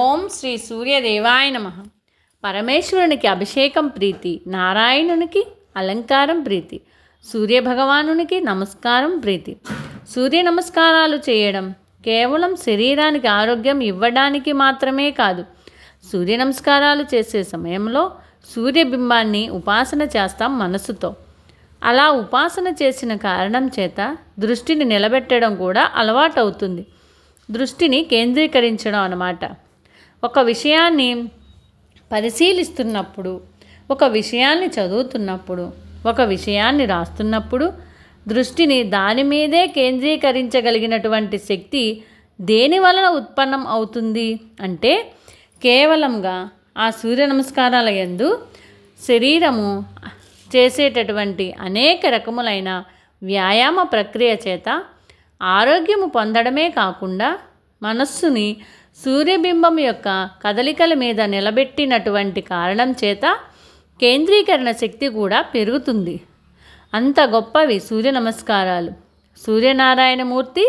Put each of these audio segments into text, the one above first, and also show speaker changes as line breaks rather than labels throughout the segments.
ఓం శ్రీ సూర్యదేవాయ నమ పరమేశ్వరునికి అభిషేకం ప్రీతి నారాయణునికి అలంకారం ప్రీతి సూర్యభగవానునికి నమస్కారం ప్రీతి సూర్య నమస్కారాలు చేయడం కేవలం శరీరానికి ఆరోగ్యం ఇవ్వడానికి మాత్రమే కాదు సూర్య నమస్కారాలు చేసే సమయంలో సూర్యబింబాన్ని ఉపాసన చేస్తాం మనసుతో అలా ఉపాసన చేసిన కారణం చేత దృష్టిని నిలబెట్టడం కూడా అలవాటవుతుంది దృష్టిని కేంద్రీకరించడం అన్నమాట ఒక విషయాన్ని పరిశీలిస్తున్నప్పుడు ఒక విషయాన్ని చదువుతున్నప్పుడు ఒక విషయాన్ని రాస్తున్నప్పుడు దృష్టిని దాని మీదే కేంద్రీకరించగలిగినటువంటి శక్తి దేని వలన ఉత్పన్నం అవుతుంది అంటే కేవలంగా ఆ సూర్య నమస్కారాల ఎందు శరీరము చేసేటటువంటి అనేక రకములైన వ్యాయామ ప్రక్రియ చేత ఆరోగ్యము పొందడమే కాకుండా మనస్సుని సూర్యబింబం యొక్క కదలికల మీద నిలబెట్టినటువంటి కారణం చేత కేంద్రీకరణ శక్తి కూడా పెరుగుతుంది అంత గొప్పవి సూర్య నమస్కారాలు సూర్యనారాయణమూర్తి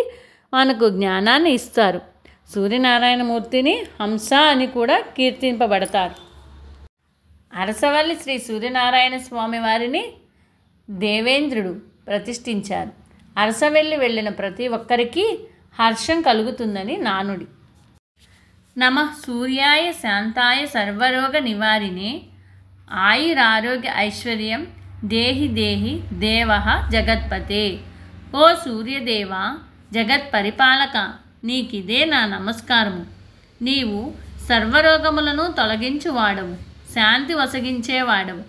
మనకు జ్ఞానాన్ని ఇస్తారు సూర్యనారాయణమూర్తిని హంస అని కూడా కీర్తింపబడతారు అరసవల్లి శ్రీ సూర్యనారాయణ స్వామి వారిని దేవేంద్రుడు ప్రతిష్ఠించారు అరసవెల్లి వెళ్ళిన ప్రతి ఒక్కరికి హర్షం కలుగుతుందని నానుడి నమ సూర్యాయ శాంతాయ సర్వరోగ నివారిణే ఆయురారోగ్య ఐశ్వర్యం దేహి దేహి దేవ జగత్పతే ఓ సూర్యదేవ జగత్ పరిపాలక నీకిదే నా నమస్కారము నీవు సర్వరోగములను తొలగించువాడవు శాంతి వసగించేవాడవు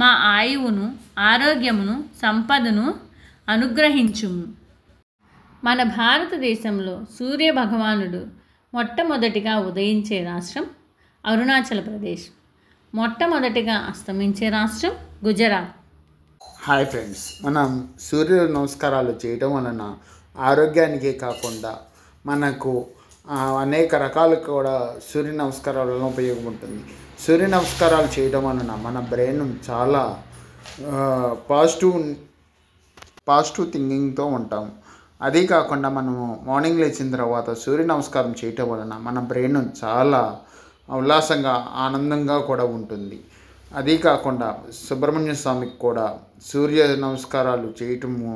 మా ఆయువును ఆరోగ్యమును సంపదను అనుగ్రహించుము మన భారతదేశంలో సూర్య భగవానుడు మొట్టమొదటిగా ఉదయించే రాష్ట్రం అరుణాచల్ ప్రదేశ్ మొట్టమొదటిగా అస్తమించే రాష్ట్రం గుజరాత్
హాయ్ ఫ్రెండ్స్ మనం సూర్య నమస్కారాలు చేయడం వలన ఆరోగ్యానికే కాకుండా మనకు అనేక రకాలు కూడా సూర్య నమస్కారాలను ఉపయోగం ఉంటుంది సూర్య నమస్కారాలు చేయడం వలన మన బ్రెయిన్ చాలా పాజిటివ్ పాజిటివ్ థింకింగ్తో ఉంటాం అదీ కాకుండా మనము మార్నింగ్ లేచిన తర్వాత సూర్య నమస్కారం చేయటం వలన మన బ్రెయిన్ చాలా ఉల్లాసంగా ఆనందంగా కూడా ఉంటుంది అదీ కాకుండా సుబ్రహ్మణ్య స్వామికి కూడా సూర్య నమస్కారాలు చేయటము